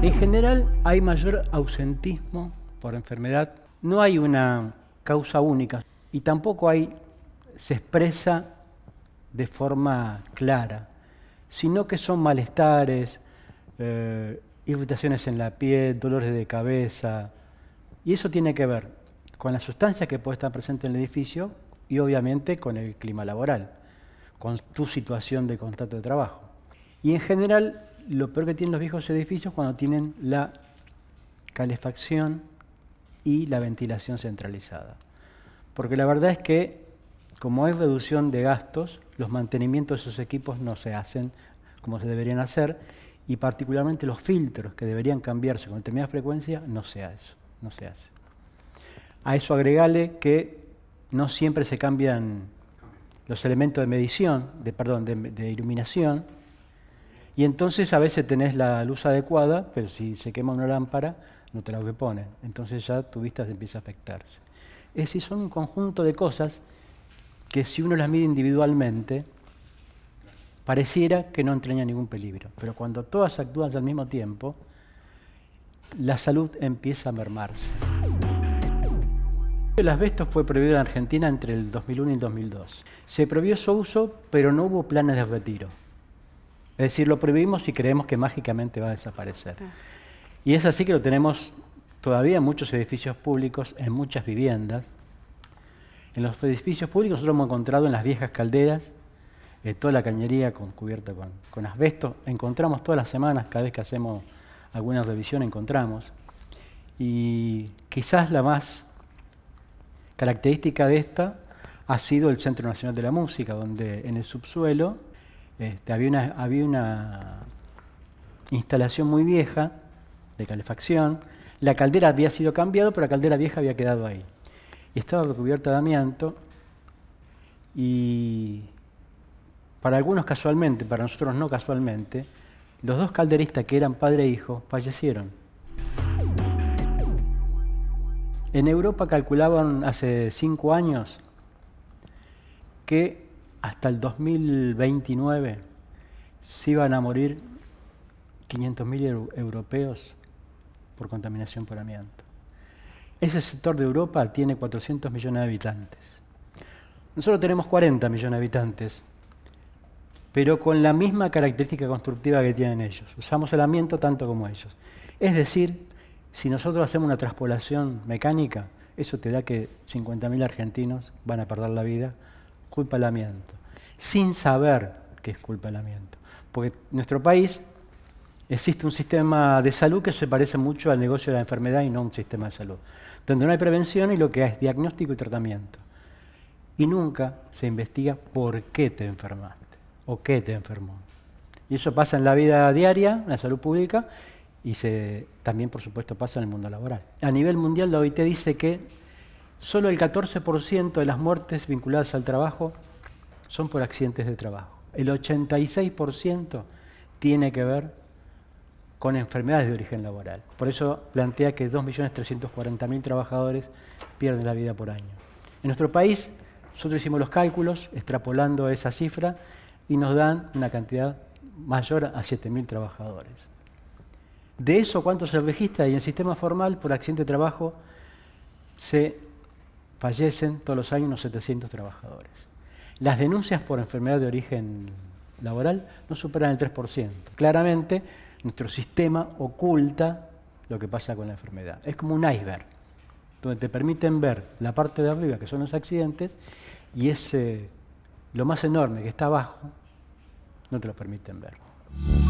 En general hay mayor ausentismo por enfermedad. No hay una causa única y tampoco hay, se expresa de forma clara, sino que son malestares, eh, irritaciones en la piel, dolores de cabeza. Y eso tiene que ver con la sustancias que puede estar presente en el edificio y obviamente con el clima laboral, con tu situación de contrato de trabajo. Y en general lo peor que tienen los viejos edificios cuando tienen la calefacción y la ventilación centralizada. Porque la verdad es que, como hay reducción de gastos, los mantenimientos de esos equipos no se hacen como se deberían hacer, y particularmente los filtros que deberían cambiarse con determinada frecuencia, no se hace. No se hace. A eso agregale que no siempre se cambian los elementos de medición, de, perdón, de iluminación, y entonces a veces tenés la luz adecuada, pero si se quema una lámpara, no te la reponen. Entonces ya tu vista empieza a afectarse. Es decir, son un conjunto de cosas que si uno las mira individualmente, pareciera que no entraña ningún peligro. Pero cuando todas actúan al mismo tiempo, la salud empieza a mermarse. El asbesto fue prohibido en Argentina entre el 2001 y el 2002. Se prohibió su uso, pero no hubo planes de retiro. Es decir, lo prohibimos y creemos que mágicamente va a desaparecer. Y es así que lo tenemos todavía en muchos edificios públicos, en muchas viviendas. En los edificios públicos nosotros hemos encontrado en las viejas calderas, eh, toda la cañería cubierta con, con asbesto, encontramos todas las semanas, cada vez que hacemos alguna revisión encontramos. Y quizás la más característica de esta ha sido el Centro Nacional de la Música, donde en el subsuelo este, había, una, había una instalación muy vieja de calefacción. La caldera había sido cambiada, pero la caldera vieja había quedado ahí. Y estaba recubierta de amianto. Y para algunos casualmente, para nosotros no casualmente, los dos calderistas que eran padre e hijo fallecieron. En Europa calculaban hace cinco años que hasta el 2029 se iban a morir 500.000 europeos por contaminación por amianto. Ese sector de Europa tiene 400 millones de habitantes. Nosotros tenemos 40 millones de habitantes, pero con la misma característica constructiva que tienen ellos. Usamos el amianto tanto como ellos. Es decir, si nosotros hacemos una transpolación mecánica, eso te da que 50.000 argentinos van a perder la vida culpa el amianto, sin saber que es culpa la amianto. Porque en nuestro país existe un sistema de salud que se parece mucho al negocio de la enfermedad y no un sistema de salud, donde no hay prevención y lo que hay es diagnóstico y tratamiento. Y nunca se investiga por qué te enfermaste o qué te enfermó. Y eso pasa en la vida diaria, en la salud pública, y se, también, por supuesto, pasa en el mundo laboral. A nivel mundial, la OIT dice que solo el 14% de las muertes vinculadas al trabajo son por accidentes de trabajo. El 86% tiene que ver con enfermedades de origen laboral. Por eso plantea que 2.340.000 trabajadores pierden la vida por año. En nuestro país, nosotros hicimos los cálculos, extrapolando esa cifra, y nos dan una cantidad mayor a 7.000 trabajadores. De eso, ¿cuánto se registra? Y en el sistema formal, por accidente de trabajo, se fallecen todos los años unos 700 trabajadores. Las denuncias por enfermedad de origen laboral no superan el 3%. Claramente, nuestro sistema oculta lo que pasa con la enfermedad. Es como un iceberg, donde te permiten ver la parte de arriba, que son los accidentes, y ese, lo más enorme que está abajo, no te lo permiten ver.